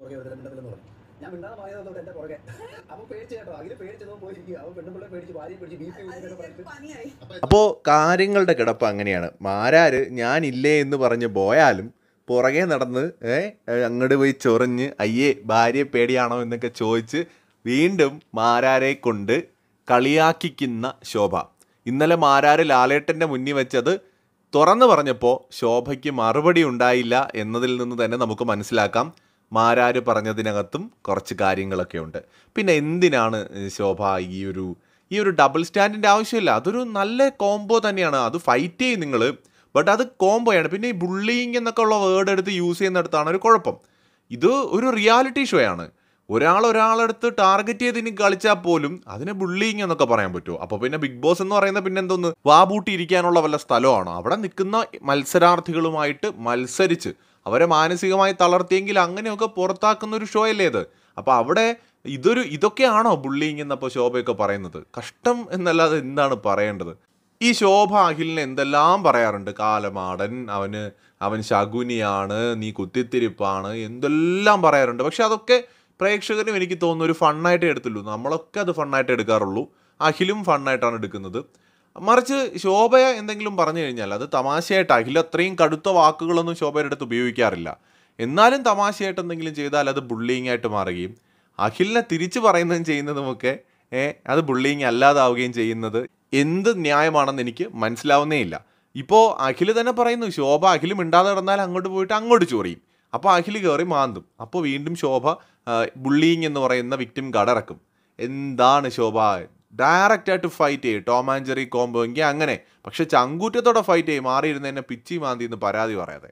പുറകെ ഒരു മിണ്ടത്തിലെന്ന് ഞാൻ മിണ്ടാതെ മാറിയത് എന്റെ പുറകെ അപ്പൊ പേടിച്ച് കേട്ടോ അതിൽ പേടിച്ചതും പോയിരിക്കുക അപ്പൊ പെണ്ണുപിള്ളെ പേടിച്ച് ഭാര്യ പേടിച്ച് ബി പി അപ്പോൾ കാര്യങ്ങളുടെ കിടപ്പ് അങ്ങനെയാണ് മാരാര് ഞാനില്ലേ എന്ന് പറഞ്ഞ് പോയാലും പുറകെ നടന്ന് അങ്ങോട്ട് പോയി ചൊറിഞ്ഞ് അയ്യേ ഭാര്യയെ പേടിയാണോ എന്നൊക്കെ ചോദിച്ച് വീണ്ടും മാരാരെ കൊണ്ട് കളിയാക്കിക്കുന്ന ശോഭ ഇന്നലെ മാരാര് ലാലേട്ടൻ്റെ മുന്നിൽ വെച്ചത് തുറന്നു പറഞ്ഞപ്പോൾ ശോഭയ്ക്ക് മറുപടി ഉണ്ടായില്ല എന്നതിൽ നിന്ന് തന്നെ നമുക്ക് മനസ്സിലാക്കാം മാരാര് പറഞ്ഞതിനകത്തും കുറച്ച് കാര്യങ്ങളൊക്കെ ഉണ്ട് പിന്നെ എന്തിനാണ് ശോഭ ഈ ഒരു ഈ ഒരു ഡബിൾ സ്റ്റാൻഡിൻ്റെ ആവശ്യമില്ല അതൊരു നല്ല കോംബോ തന്നെയാണ് അത് ഫൈറ്റ് ചെയ്യും നിങ്ങൾ ബട്ട് അത് കോംബോയാണ് പിന്നെ ഈ ബുള്ളിങ് എന്നൊക്കെ ഉള്ള വേർഡ് എടുത്ത് യൂസ് ചെയ്യുന്നിടത്താണ് ഒരു കുഴപ്പം ഇത് ഒരു റിയാലിറ്റി ഷോ ആണ് ഒരാൾ ഒരാളെടുത്ത് ടാർഗറ്റ് ചെയ്ത് ഇനി കളിച്ചാൽ പോലും അതിനെ ബുള്ളിങ് എന്നൊക്കെ പറയാൻ പറ്റുമോ അപ്പോൾ പിന്നെ ബിഗ് ബോസ് എന്ന് പറയുന്നത് പിന്നെ എന്തോന്ന് വാബൂട്ടി ഇരിക്കാനുള്ള വല്ല സ്ഥലമാണോ അവിടെ നിൽക്കുന്ന മത്സരാർത്ഥികളുമായിട്ട് മത്സരിച്ച് അവരെ മാനസികമായി തളർത്തിയെങ്കിൽ അങ്ങനെയൊക്കെ പുറത്താക്കുന്ന ഒരു ഷോ അല്ലേ ഇത് അപ്പോൾ അവിടെ ഇതൊരു ഇതൊക്കെയാണോ ബുള്ളിങ് എന്നപ്പോൾ ശോഭയൊക്കെ പറയുന്നത് കഷ്ടം എന്നല്ലാതെ എന്താണ് പറയേണ്ടത് ഈ ശോഭ അഖിലിനെ എന്തെല്ലാം പറയാറുണ്ട് കാലമാടൻ അവന് അവൻ ശകുനിയാണ് നീ കുത്തിത്തിരിപ്പാണ് എന്തെല്ലാം പറയാറുണ്ട് പക്ഷെ അതൊക്കെ പ്രേക്ഷകരും എനിക്ക് തോന്നുന്നു ഒരു ഫണ്ണായിട്ടേ എടുത്തുള്ളൂ നമ്മളൊക്കെ അത് ഫണ്ണായിട്ട് എടുക്കാറുള്ളൂ അഖിലും ഫണ്ണായിട്ടാണ് എടുക്കുന്നത് മറിച്ച് ശോഭയെ എന്തെങ്കിലും പറഞ്ഞു കഴിഞ്ഞാൽ അത് തമാശയായിട്ട് അഖില അത്രയും കടുത്ത വാക്കുകളൊന്നും ശോഭയുടെ അടുത്ത് ഉപയോഗിക്കാറില്ല എന്നാലും തമാശയായിട്ട് എന്തെങ്കിലും ചെയ്താൽ അത് ബുള്ളിങ് ആയിട്ട് മാറുകയും അഖിലിനെ തിരിച്ചു പറയുന്നതും ചെയ്യുന്നതുമൊക്കെ അത് ബുള്ളിങ് അല്ലാതാവുകയും ചെയ്യുന്നത് എന്ത് ന്യായമാണെന്ന് എനിക്ക് മനസ്സിലാവുന്നേ ഇല്ല ഇപ്പോൾ അഖിൽ തന്നെ പറയുന്നു ശോഭ അഖിൽ മിണ്ടാതെ നടന്നാൽ അങ്ങോട്ട് പോയിട്ട് അങ്ങോട്ട് ചോറിയും അപ്പോൾ അഖിൽ കയറി മാന്തും അപ്പോൾ വീണ്ടും ശോഭ ബുള്ളിങ് എന്ന് പറയുന്ന വിക്ടിം കടറക്കും എന്താണ് ശോഭ ഡയറക്റ്റായിട്ട് ഫൈറ്റ് ചെയ്യും ടോം ആൻഡ് ജെറി കോംബോ എങ്കിൽ അങ്ങനെ പക്ഷെ ചങ്കൂറ്റത്തോടെ ഫൈറ്റ് ചെയ്യും മാറിയിരുന്നതിനെ പിച്ചി മാന്തി എന്ന് പരാതി പറയാതെ